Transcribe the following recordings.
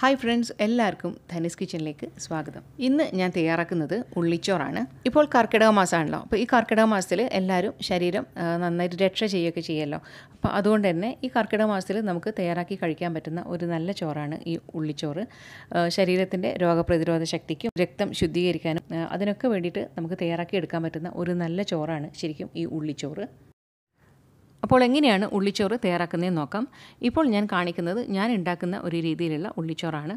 hi friends എല്ലാവർക്കും ധനിസ് കിച്ചണിലേക്ക് സ്വാഗതം ഇന്ന് ഞാൻ തയ്യാറാക്കുന്നത് ഉള്ളിച്ചോറാണ് ഇപ്പോൾ കർക്കിടക മാസമാണല്ലോ അപ്പോൾ ഈ കർക്കിടക മാസത്തിൽ എല്ലാവരും ശരീരം നന്നായിട്ട് രക്ഷ ചെയ്യുകയൊക്കെ ചെയ്യുമല്ലോ അപ്പോൾ അതുകൊണ്ട് തന്നെ ഈ കർക്കിടക മാസത്തിൽ നമുക്ക് തയ്യാറാക്കി കഴിക്കാൻ പറ്റുന്ന ഒരു നല്ല ചോറാണ് ഈ ഉള്ളിച്ചോറ് ശരീരത്തിൻ്റെ രോഗപ്രതിരോധ ശക്തിക്കും രക്തം ശുദ്ധീകരിക്കാനും അതിനൊക്കെ വേണ്ടിയിട്ട് നമുക്ക് തയ്യാറാക്കി എടുക്കാൻ പറ്റുന്ന ഒരു നല്ല ചോറാണ് ശരിക്കും ഈ ഉള്ളിച്ചോറ് അപ്പോൾ എങ്ങനെയാണ് ഉള്ളിച്ചോറ് തയ്യാറാക്കുന്നതെന്ന് നോക്കാം ഇപ്പോൾ ഞാൻ കാണിക്കുന്നത് ഞാൻ ഉണ്ടാക്കുന്ന ഒരു രീതിയിലുള്ള ഉള്ളിച്ചോറാണ്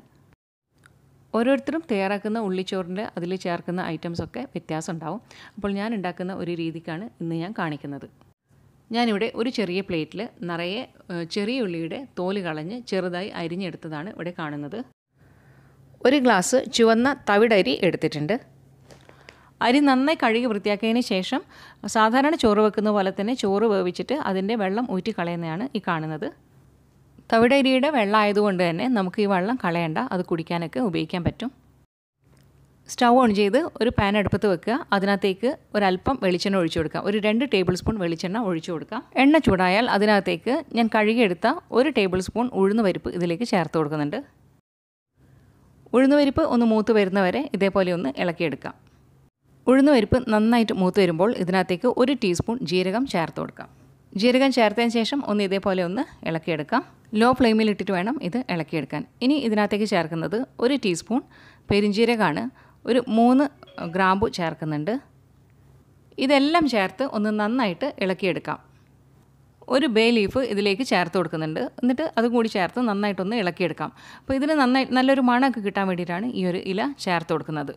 ഓരോരുത്തരും തയ്യാറാക്കുന്ന ഉള്ളിച്ചോറിൻ്റെ അതിൽ ചേർക്കുന്ന ഐറ്റംസൊക്കെ വ്യത്യാസം ഉണ്ടാവും അപ്പോൾ ഞാൻ ഉണ്ടാക്കുന്ന ഒരു രീതിക്കാണ് ഇന്ന് ഞാൻ കാണിക്കുന്നത് ഞാനിവിടെ ഒരു ചെറിയ പ്ലേറ്റിൽ നിറയെ ചെറിയ ഉള്ളിയുടെ തോല് കളഞ്ഞ് ചെറുതായി അരിഞ്ഞെടുത്തതാണ് ഇവിടെ കാണുന്നത് ഒരു ഗ്ലാസ് ചുവന്ന തവിടരി എടുത്തിട്ടുണ്ട് അരി നന്നായി കഴുകി വൃത്തിയാക്കിയതിന് ശേഷം സാധാരണ ചോറ് വെക്കുന്ന പോലെ തന്നെ ചോറ് വേവിച്ചിട്ട് അതിൻ്റെ വെള്ളം ഊറ്റിക്കളയുന്നതാണ് ഈ കാണുന്നത് തവിടരിയുടെ വെള്ളം ആയതുകൊണ്ട് തന്നെ നമുക്ക് ഈ വെള്ളം കളയണ്ട അത് കുടിക്കാനൊക്കെ ഉപയോഗിക്കാൻ പറ്റും സ്റ്റൗ ഓൺ ചെയ്ത് ഒരു പാൻ അടുപ്പത്ത് വെക്കുക അതിനകത്തേക്ക് ഒരല്പം വെളിച്ചെണ്ണ ഒഴിച്ചു കൊടുക്കുക ഒരു രണ്ട് ടേബിൾ സ്പൂൺ വെളിച്ചെണ്ണ ഒഴിച്ചു കൊടുക്കുക എണ്ണ ചൂടായാൽ അതിനകത്തേക്ക് ഞാൻ കഴുകിയെടുത്ത ഒരു ടേബിൾ സ്പൂൺ ഉഴുന്ന് പരിപ്പ് ഇതിലേക്ക് ചേർത്ത് കൊടുക്കുന്നുണ്ട് ഉഴുന്ന് പരിപ്പ് ഒന്ന് മൂത്ത് വരുന്നവരെ ഇതേപോലെ ഒന്ന് ഇളക്കിയെടുക്കാം ഉഴുന്നുപരിപ്പ് നന്നായിട്ട് മൂത്ത് വരുമ്പോൾ ഇതിനകത്തേക്ക് ഒരു ടീസ്പൂൺ ജീരകം ചേർത്ത് കൊടുക്കാം ജീരകം ചേർത്തതിന് ശേഷം ഒന്ന് ഇതേപോലെ ഒന്ന് ഇളക്കിയെടുക്കാം ലോ ഫ്ലെയിമിൽ ഇട്ടിട്ട് വേണം ഇത് ഇളക്കിയെടുക്കാൻ ഇനി ഇതിനകത്തേക്ക് ചേർക്കുന്നത് ഒരു ടീസ്പൂൺ പെരിഞ്ജീരകമാണ് ഒരു മൂന്ന് ഗ്രാമ്പു ചേർക്കുന്നുണ്ട് ഇതെല്ലാം ചേർത്ത് ഒന്ന് നന്നായിട്ട് ഇളക്കിയെടുക്കാം ഒരു ബേ ലീഫ് ഇതിലേക്ക് ചേർത്ത് കൊടുക്കുന്നുണ്ട് എന്നിട്ട് അതും കൂടി ചേർത്ത് നന്നായിട്ടൊന്ന് ഇളക്കിയെടുക്കാം അപ്പോൾ ഇതിന് നന്നായി നല്ലൊരു മണമൊക്കെ കിട്ടാൻ വേണ്ടിയിട്ടാണ് ഈ ഒരു ഇല ചേർത്ത് കൊടുക്കുന്നത്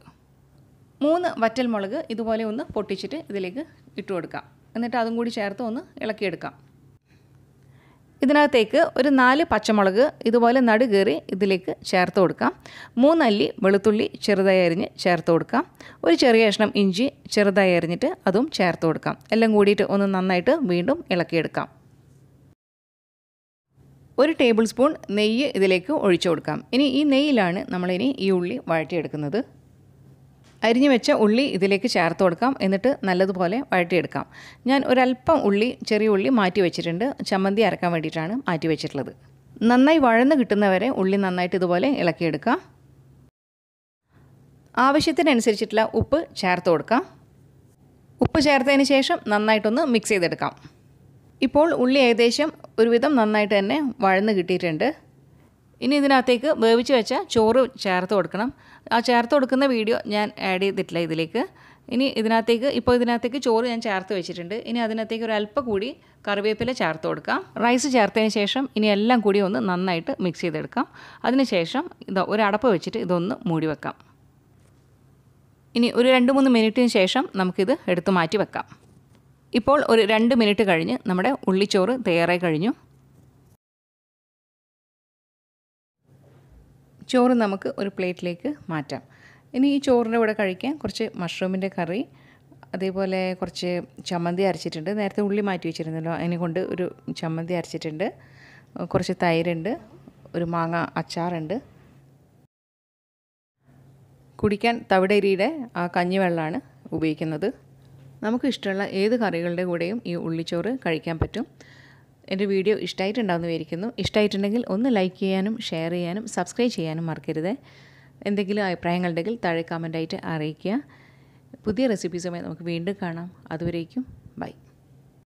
മൂന്ന് വറ്റൽമുളക് ഇതുപോലെ ഒന്ന് പൊട്ടിച്ചിട്ട് ഇതിലേക്ക് ഇട്ടു കൊടുക്കാം എന്നിട്ട് അതും കൂടി ചേർത്ത് ഒന്ന് ഇളക്കിയെടുക്കാം ഇതിനകത്തേക്ക് ഒരു നാല് പച്ചമുളക് ഇതുപോലെ നടുകേറി ഇതിലേക്ക് ചേർത്ത് കൊടുക്കാം മൂന്നല്ലി വെളുത്തുള്ളി ചെറുതായി അരിഞ്ഞ് ചേർത്ത് കൊടുക്കാം ഒരു ചെറിയ കഷ്ണം ഇഞ്ചി ചെറുതായി അരിഞ്ഞിട്ട് അതും ചേർത്ത് കൊടുക്കാം എല്ലാം കൂടിയിട്ട് ഒന്ന് നന്നായിട്ട് വീണ്ടും ഇളക്കിയെടുക്കാം ഒരു ടേബിൾ സ്പൂൺ നെയ്യ് ഇതിലേക്ക് ഒഴിച്ചു കൊടുക്കാം ഇനി ഈ നെയ്യിലാണ് നമ്മളിനി ഈ ഉള്ളി വഴറ്റിയെടുക്കുന്നത് അരിഞ്ഞു വെച്ച ഉള്ളി ഇതിലേക്ക് ചേർത്ത് കൊടുക്കാം എന്നിട്ട് നല്ലതുപോലെ വഴറ്റിയെടുക്കാം ഞാൻ ഒരല്പം ഉള്ളി ചെറിയ ഉള്ളി മാറ്റി വെച്ചിട്ടുണ്ട് ചമ്മന്തി അരക്കാൻ വേണ്ടിയിട്ടാണ് മാറ്റി വെച്ചിട്ടുള്ളത് നന്നായി വഴന്ന് കിട്ടുന്നവരെ ഉള്ളി നന്നായിട്ട് ഇതുപോലെ ഇളക്കിയെടുക്കാം ആവശ്യത്തിനനുസരിച്ചിട്ടുള്ള ഉപ്പ് ചേർത്ത് കൊടുക്കാം ഉപ്പ് ചേർത്തതിന് ശേഷം നന്നായിട്ടൊന്ന് മിക്സ് ചെയ്തെടുക്കാം ഇപ്പോൾ ഉള്ളി ഏകദേശം ഒരുവിധം നന്നായിട്ട് തന്നെ വഴന്ന് കിട്ടിയിട്ടുണ്ട് ഇനി ഇതിനകത്തേക്ക് വേവിച്ച് വെച്ച ചോറ് ചേർത്ത് കൊടുക്കണം ആ ചേർത്ത് കൊടുക്കുന്ന വീഡിയോ ഞാൻ ആഡ് ചെയ്തിട്ടില്ല ഇതിലേക്ക് ഇനി ഇതിനകത്തേക്ക് ഇപ്പോൾ ഇതിനകത്തേക്ക് ചോറ് ഞാൻ ചേർത്ത് വെച്ചിട്ടുണ്ട് ഇനി അതിനകത്തേക്ക് ഒരു അല്പം കൂടി കറിവേപ്പില ചേർത്ത് കൊടുക്കാം റൈസ് ചേർത്തതിന് ശേഷം ഇനി എല്ലാം കൂടി ഒന്ന് നന്നായിട്ട് മിക്സ് ചെയ്തെടുക്കാം അതിനുശേഷം ഇത് ഒരു അടപ്പ് വെച്ചിട്ട് ഇതൊന്ന് മൂടി വെക്കാം ഇനി ഒരു രണ്ട് മൂന്ന് മിനിറ്റിന് ശേഷം നമുക്കിത് എടുത്തു മാറ്റി വെക്കാം ഇപ്പോൾ ഒരു രണ്ട് മിനിറ്റ് കഴിഞ്ഞ് നമ്മുടെ ഉള്ളിച്ചോറ് തയ്യാറായി കഴിഞ്ഞു ചോറ് നമുക്ക് ഒരു പ്ലേറ്റിലേക്ക് മാറ്റാം ഇനി ഈ ചോറിൻ്റെ കൂടെ കഴിക്കാൻ കുറച്ച് മഷ്റൂമിൻ്റെ കറി അതേപോലെ കുറച്ച് ചമ്മന്തി അരച്ചിട്ടുണ്ട് നേരത്തെ ഉള്ളി മാറ്റി വെച്ചിരുന്നല്ലോ അതിനെ കൊണ്ട് ഒരു ചമ്മന്തി അരച്ചിട്ടുണ്ട് കുറച്ച് തൈരുണ്ട് ഒരു മാങ്ങ അച്ചാറുണ്ട് കുടിക്കാൻ തവിടരിയുടെ ആ കഞ്ഞിവെള്ളമാണ് ഉപയോഗിക്കുന്നത് നമുക്ക് ഇഷ്ടമുള്ള ഏത് കറികളുടെ കൂടെയും ഈ ഉള്ളിച്ചോറ് കഴിക്കാൻ പറ്റും എൻ്റെ വീഡിയോ ഇഷ്ടമായിട്ടുണ്ടാവുമെന്ന് വിചാരിക്കുന്നു ഇഷ്ടമായിട്ടുണ്ടെങ്കിൽ ഒന്ന് ലൈക്ക് ചെയ്യാനും ഷെയർ ചെയ്യാനും സബ്സ്ക്രൈബ് ചെയ്യാനും മറക്കരുത് എന്തെങ്കിലും അഭിപ്രായങ്ങളുണ്ടെങ്കിൽ താഴെ കമൻ്റായിട്ട് അറിയിക്കുക പുതിയ റെസിപ്പീസുമായി നമുക്ക് വീണ്ടും കാണാം അതുവരേക്കും ബൈ